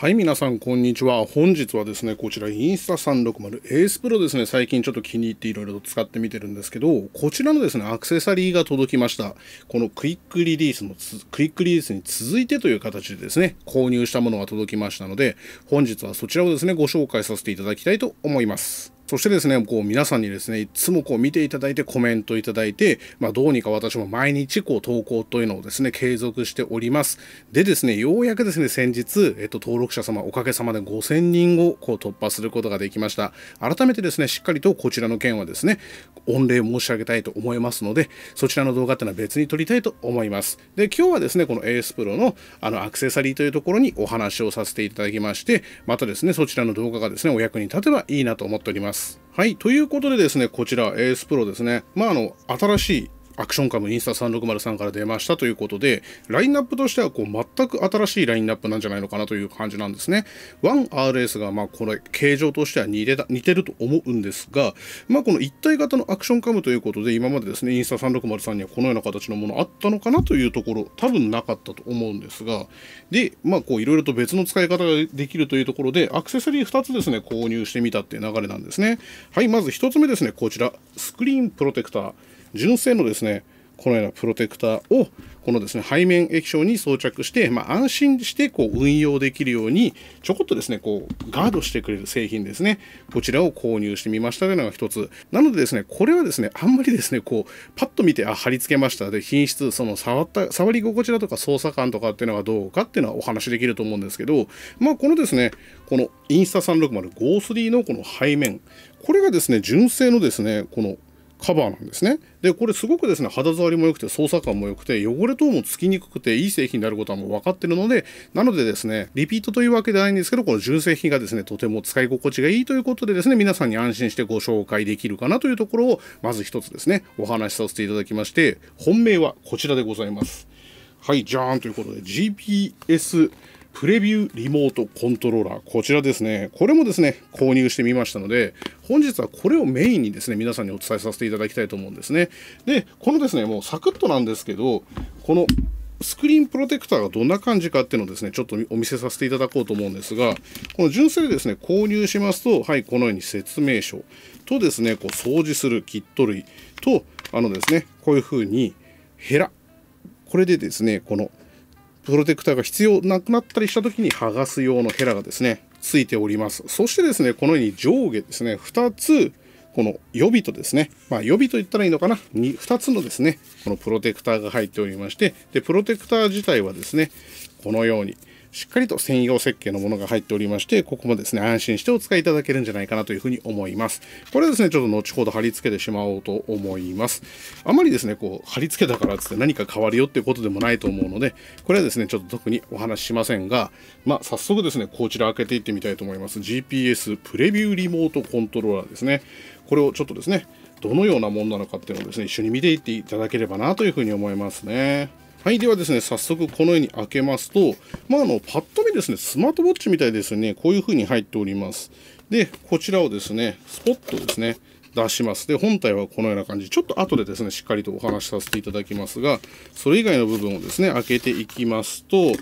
はい皆さんこんにちは本日はですねこちらインスタ3 6 0 a スプロですね最近ちょっと気に入っていろいろと使ってみてるんですけどこちらのですねアクセサリーが届きましたこのクイックリリースのクイックリリースに続いてという形でですね購入したものが届きましたので本日はそちらをですねご紹介させていただきたいと思いますそしてですね、こう皆さんにですね、いつもこう見ていただいてコメントいただいて、まあ、どうにか私も毎日こう投稿というのをですね、継続しております。でですね、ようやくですね、先日、えっと、登録者様おかげさまで5000人をこう突破することができました。改めてですね、しっかりとこちらの件はですね、御礼申し上げたいと思いますので、そちらの動画ってのは別に撮りたいと思います。で、今日はですね、このエースプロのあのアクセサリーというところにお話をさせていただきまして、またですね、そちらの動画がですね、お役に立てばいいなと思っております。。はい。ということでですね、こちらエースプロですね。まあ、あの、新しいアクションカムインスタ360 3から出ましたということで、ラインナップとしてはこう全く新しいラインナップなんじゃないのかなという感じなんですね。1RS がまあこれ、形状としては似てた似てると思うんですが、まあ、この一体型のアクションカムということで、今までですね、インスタ360 3にはこのような形のものあったのかなというところ、多分なかったと思うんですが、で、まあこういろいろと別の使い方ができるというところで、アクセサリー2つですね、購入してみたっていう流れなんですね。はい、まず1つ目ですね、こちら、スクリーンプロテクター。純正のですね、このようなプロテクターを、このですね、背面液晶に装着して、まあ、安心してこう運用できるように、ちょこっとですね、こう、ガードしてくれる製品ですね。こちらを購入してみましたというのが一つ。なのでですね、これはですね、あんまりですね、こう、パッと見て、あ、貼り付けました。で、品質、その、触った、触り心地だとか操作感とかっていうのはどうかっていうのはお話できると思うんですけど、まあ、このですね、このインスタ3605-3のこの背面、これがですね、純正のですね、このカバーなんですねでこれすごくですね肌触りも良くて操作感も良くて汚れ等もつきにくくていい製品になることはもう分かってるのでなのでですねリピートというわけではないんですけどこの純正品がですねとても使い心地がいいということでですね皆さんに安心してご紹介できるかなというところをまず一つですねお話しさせていただきまして本命はこちらでございますはいじゃーんということで GPS プレビューリモートコントローラー、こちらですね、これもですね、購入してみましたので、本日はこれをメインにですね、皆さんにお伝えさせていただきたいと思うんですね。で、このですね、もうサクッとなんですけど、このスクリーンプロテクターがどんな感じかっていうのをですね、ちょっとお見せさせていただこうと思うんですが、この純正でですね、購入しますと、はい、このように説明書とですね、こう掃除するキット類と、あのですね、こういうふうにヘラ、これでですね、このプロテクターが必要なくなったりした時に剥がす用のヘラがですねついておりますそしてですねこのように上下ですね2つこの予備とですね、まあ、予備と言ったらいいのかな 2, 2つのですねこのプロテクターが入っておりましてでプロテクター自体はですねこのようにしっかりと専用設計のものが入っておりまして、ここもですね、安心してお使いいただけるんじゃないかなというふうに思います。これはですね、ちょっと後ほど貼り付けてしまおうと思います。あまりですね、こう、貼り付けたからつって何か変わるよっていうことでもないと思うので、これはですね、ちょっと特にお話ししませんが、まあ、早速ですね、こちら開けていってみたいと思います。GPS プレビューリモートコントローラーですね。これをちょっとですね、どのようなものなのかっていうのをですね、一緒に見ていっていただければなというふうに思いますね。はい。ではですね、早速このように開けますと、まあ、あの、パッと見ですね、スマートウォッチみたいですね、こういう風に入っております。で、こちらをですね、スポッとですね、出します。で、本体はこのような感じ。ちょっと後でですね、しっかりとお話しさせていただきますが、それ以外の部分をですね、開けていきますと、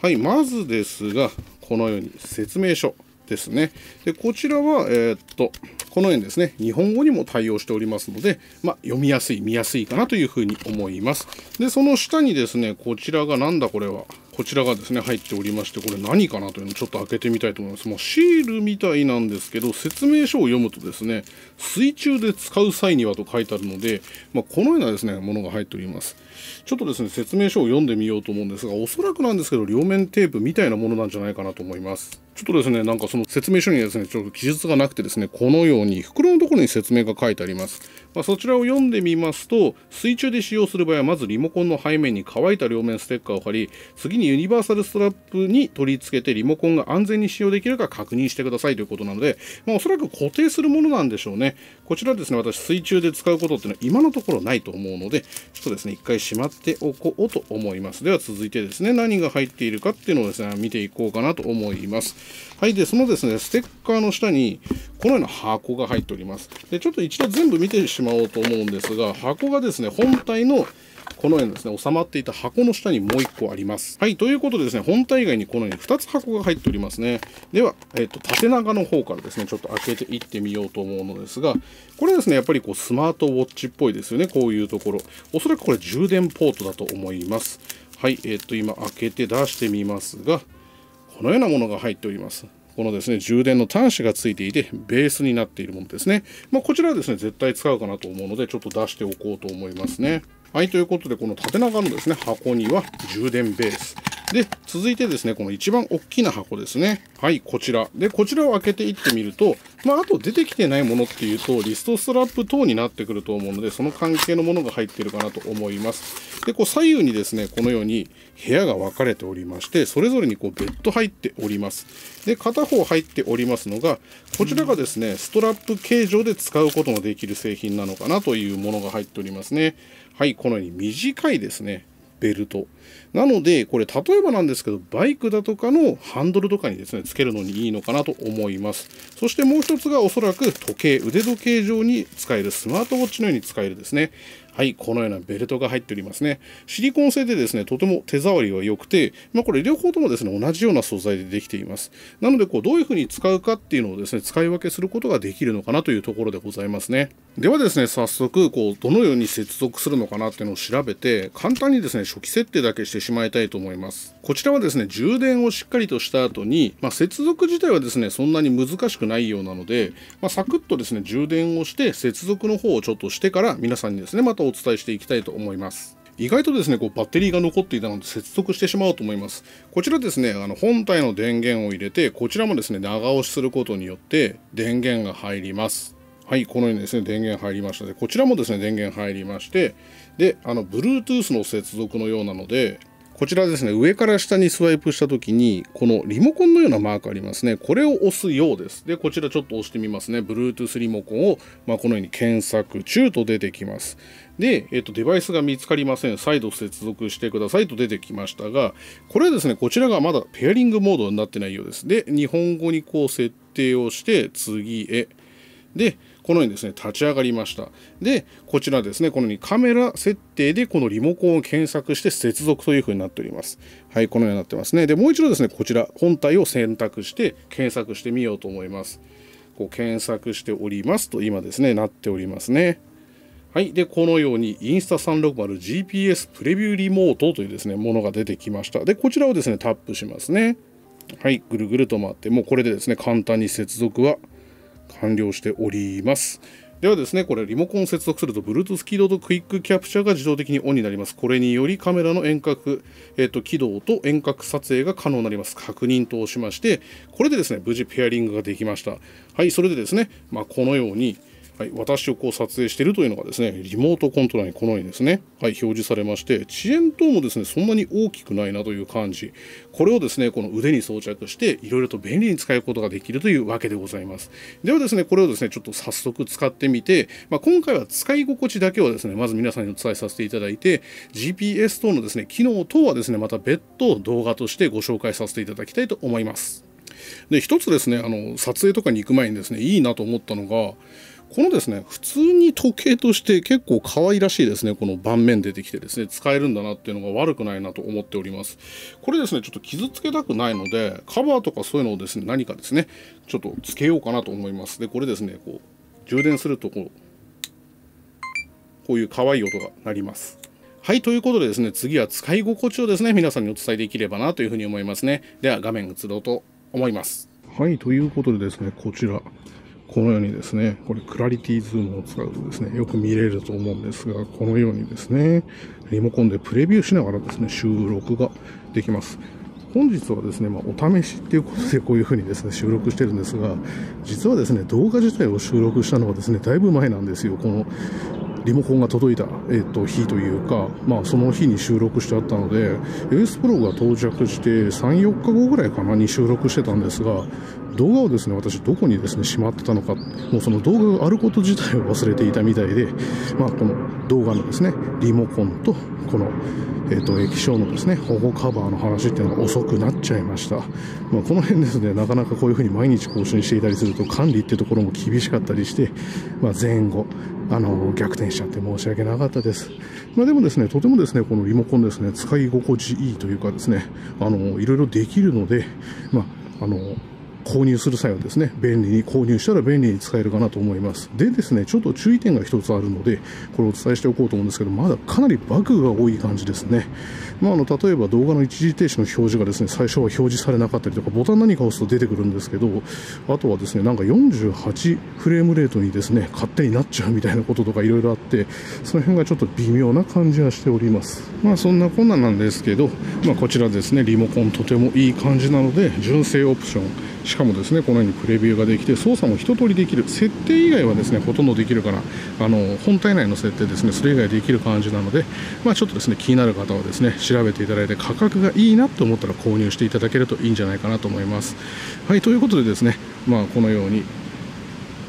はい、まずですが、このように説明書ですね。で、こちらは、えー、っと、この辺ですね、日本語にも対応しておりますので、まあ、読みやすい、見やすいかなというふうに思います。で、その下にですね、こちらがなんだこれは。こちらがですね、入っておりまして、これ何かなというのをちょっと開けてみたいと思います。もうシールみたいなんですけど、説明書を読むとですね、水中で使う際にはと書いてあるので、まあ、このようなですね、ものが入っております。ちょっとですね、説明書を読んでみようと思うんですが、おそらくなんですけど、両面テープみたいなものなんじゃないかなと思います。ちょっとですね、なんかその説明書にですね、ちょっと記述がなくてですね、このように袋のところに説明が書いてありますまあ、そちらを読んでみますと水中で使用する場合はまずリモコンの背面に乾いた両面ステッカーを貼り次にユニバーサルストラップに取り付けてリモコンが安全に使用できるか確認してくださいということなので、まあ、おそらく固定するものなんでしょうねこちらですね私水中で使うことっていうのは今のところないと思うのでちょっとですね一回しまっておこうと思いますでは続いてですね何が入っているかっていうのをですね見ていこうかなと思いますはいでそのですねステッカーの下にこのような箱が入っておりますでちょっと一度全部見てしままおうと思うんですが、箱がですね、本体のこのようにですね、収まっていた箱の下にもう1個あります。はい、ということでですね、本体以外にこのように2つ箱が入っておりますね。では、えっと、縦長の方からですね、ちょっと開けていってみようと思うのですが、これですね、やっぱりこうスマートウォッチっぽいですよね、こういうところ。おそらくこれ充電ポートだと思います。はい、えっと、今開けて出してみますが、このようなものが入っております。このですね、充電の端子がついていて、ベースになっているものですね。まあ、こちらはですね、絶対使うかなと思うので、ちょっと出しておこうと思いますね。はい、ということで、この縦長のですね、箱には充電ベース。で、続いてですね、この一番大きな箱ですね。はい、こちら。で、こちらを開けていってみると、まあ、あと出てきてないものっていうと、リストストラップ等になってくると思うので、その関係のものが入ってるかなと思います。で、こう左右にですね、このように部屋が分かれておりまして、それぞれにこうベッド入っております。で、片方入っておりますのが、こちらがですね、ストラップ形状で使うことのできる製品なのかなというものが入っておりますね。はい、このように短いですね、ベルト。なので、これ、例えばなんですけど、バイクだとかのハンドルとかにですね、つけるのにいいのかなと思います。そしてもう一つが、おそらく時計、腕時計上に使える、スマートウォッチのように使えるですね、はい、このようなベルトが入っておりますね。シリコン製でですね、とても手触りは良くて、まあ、これ両方ともですね、同じような素材でできています。なので、こう、どういうふうに使うかっていうのをですね、使い分けすることができるのかなというところでございますね。ではですね、早速、こう、どのように接続するのかなっていうのを調べて、簡単にですね、初期設定だけしてしまいたいと思います。こちらはですね、充電をしっかりとした後に、まあ、接続自体はですね、そんなに難しくないようなので、まあ、サクッとですね、充電をして、接続の方をちょっとしてから、皆さんにですね、またお伝えしていきたいと思います。意外とですね、こうバッテリーが残っていたので接続してしまうと思います。こちらですね、あの本体の電源を入れて、こちらもですね、長押しすることによって電源が入ります。はい、このようにですね、電源入りましたで、こちらもですね、電源入りまして、で、あの、Bluetooth の接続のようなので、こちらですね上から下にスワイプした時にこのリモコンのようなマークありますねこれを押すようですでこちらちょっと押してみますね Bluetooth リモコンを、まあ、このように検索中と出てきますで、えっと、デバイスが見つかりません再度接続してくださいと出てきましたがこれはですねこちらがまだペアリングモードになってないようですで日本語にこう設定をして次へでこのようにですね、立ち上がりました。で、こちらですね、このようにカメラ設定でこのリモコンを検索して接続というふうになっております。はい、このようになってますね。で、もう一度ですね、こちら、本体を選択して検索してみようと思います。こう検索しておりますと今ですね、なっておりますね。はい。で、このようにインスタ3 6 0 g p s プレビューリモートというですね、ものが出てきました。で、こちらをですね、タップしますね。はい。ぐるぐると回って、もうこれでですね、簡単に接続は完了しております。ではですね、これリモコンを接続すると Bluetooth 起動とクイックキャプチャーが自動的にオンになります。これによりカメラの遠隔、えーと、起動と遠隔撮影が可能になります。確認としまして、これでですね、無事ペアリングができました。はい、それでですね、まあ、このように、はい、私をこう撮影しているというのがですねリモートコントローラーにこのようにですね、はい、表示されまして遅延等もですねそんなに大きくないなという感じこれをですねこの腕に装着していろいろと便利に使うことができるというわけでございますではですねこれをですねちょっと早速使ってみて、まあ、今回は使い心地だけをですねまず皆さんにお伝えさせていただいて GPS 等のですね機能等はですねまた別途動画としてご紹介させていただきたいと思いますで一つですねあの撮影とかに行く前にですねいいなと思ったのがこのですね普通に時計として結構可愛らしいですねこの盤面出てきてですね使えるんだなっていうのが悪くないなと思っておりますこれですねちょっと傷つけたくないのでカバーとかそういうのをですね何かですねちょっとつけようかなと思いますでこれですねこう充電するとこうこういう可愛い音が鳴りますはい、ということでですね、次は使い心地をですね、皆さんにお伝えできればなというふうに思いますね。では、画面移ろうと思います。はい、ということでですね、こちら、このようにですね、これクラリティズームを使うとですね、よく見れると思うんですが、このようにですね、リモコンでプレビューしながらですね、収録ができます。本日はですね、まあ、お試しっていうことでこういうふうにですね、収録してるんですが、実はですね、動画自体を収録したのはですね、だいぶ前なんですよ。このリモコンが届いた、えっと日というか、まあ、その日に収録してあったのでエースプロが到着して34日後ぐらいかなに収録してたんですが動画をですね私、どこにですねしまってたのか、もうその動画があること自体を忘れていたみたいで、まあ、この動画のですねリモコンと、この、えーと、液晶のですね保護カバーの話っていうのが遅くなっちゃいました、まあ、この辺ですねなかなかこういうふうに毎日更新していたりすると管理っていうところも厳しかったりして、まあ、前後あの逆転しちゃって申し訳なかったです、まあ、でもですねとてもですねこのリモコンですね使い心地いいというかですねあのいろいろできるので、まあの購入する際はですね、便利に、購入したら便利に使えるかなと思います。でですね、ちょっと注意点が1つあるので、これをお伝えしておこうと思うんですけど、まだかなりバグが多い感じですね。まあ、あの例えば動画の一時停止の表示がですね最初は表示されなかったりとかボタン何か押すと出てくるんですけどあとはですねなんか48フレームレートにですね勝手になっちゃうみたいなこととかいろいろあってその辺がちょっと微妙な感じはしております。まあ、そんなこんななんですけど、まあ、こちらですねリモコンとてもいい感じなので純正オプションしかもですねこのようにプレビューができて操作も一通りできる設定以外はですねほとんどできるからあの本体内の設定ですねそれ以外できる感じなので、まあ、ちょっとですね気になる方はですね調べていただいて価格がいいなと思ったら購入していただけるといいんじゃないかなと思います。はいということでですね、まあ、このように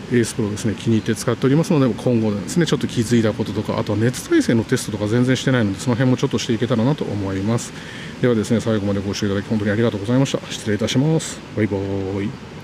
エースプロですね気に入って使っておりますので今後ですねちょっと気づいたこととかあとは熱耐性のテストとか全然してないのでその辺もちょっとしていけたらなと思いますではですね最後までご視聴いただき本当にありがとうございました失礼いたしますバイバーイ